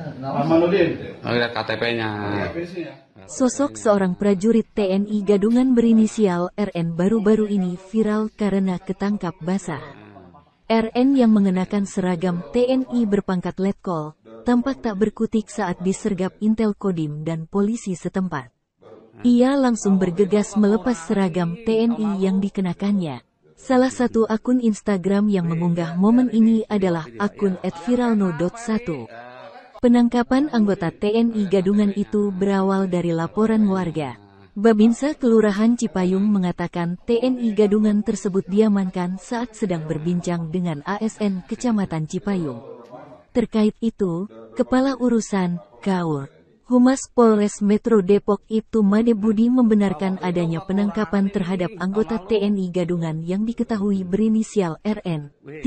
Ya. Sosok seorang prajurit TNI gadungan berinisial RN baru-baru ini viral karena ketangkap basah. RN yang mengenakan seragam TNI berpangkat letkol, tampak tak berkutik saat disergap Intel Kodim dan polisi setempat. Ia langsung bergegas melepas seragam TNI yang dikenakannya. Salah satu akun Instagram yang mengunggah momen ini adalah akun @viralno.1. Penangkapan anggota TNI gadungan itu berawal dari laporan warga. Babinsa Kelurahan Cipayung mengatakan TNI gadungan tersebut diamankan saat sedang berbincang dengan ASN Kecamatan Cipayung. Terkait itu, Kepala Urusan, Kaur, Humas Polres Metro Depok itu Made Budi membenarkan adanya penangkapan terhadap anggota TNI Gadungan yang diketahui berinisial RN, 36.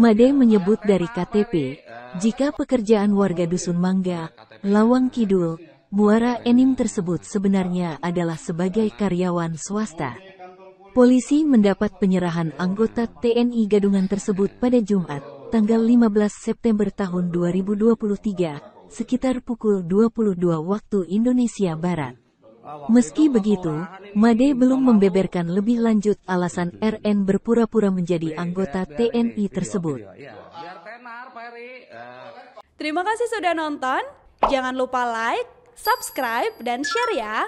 Made menyebut dari KTP, jika pekerjaan warga Dusun Mangga, Lawang Kidul, Muara Enim tersebut sebenarnya adalah sebagai karyawan swasta. Polisi mendapat penyerahan anggota TNI Gadungan tersebut pada Jumat, tanggal 15 September tahun 2023, sekitar pukul 22 waktu Indonesia Barat. Meski begitu, Made belum membeberkan lebih lanjut alasan RN berpura-pura menjadi anggota TNI tersebut. Terima kasih sudah nonton. Jangan lupa like, subscribe, dan share ya.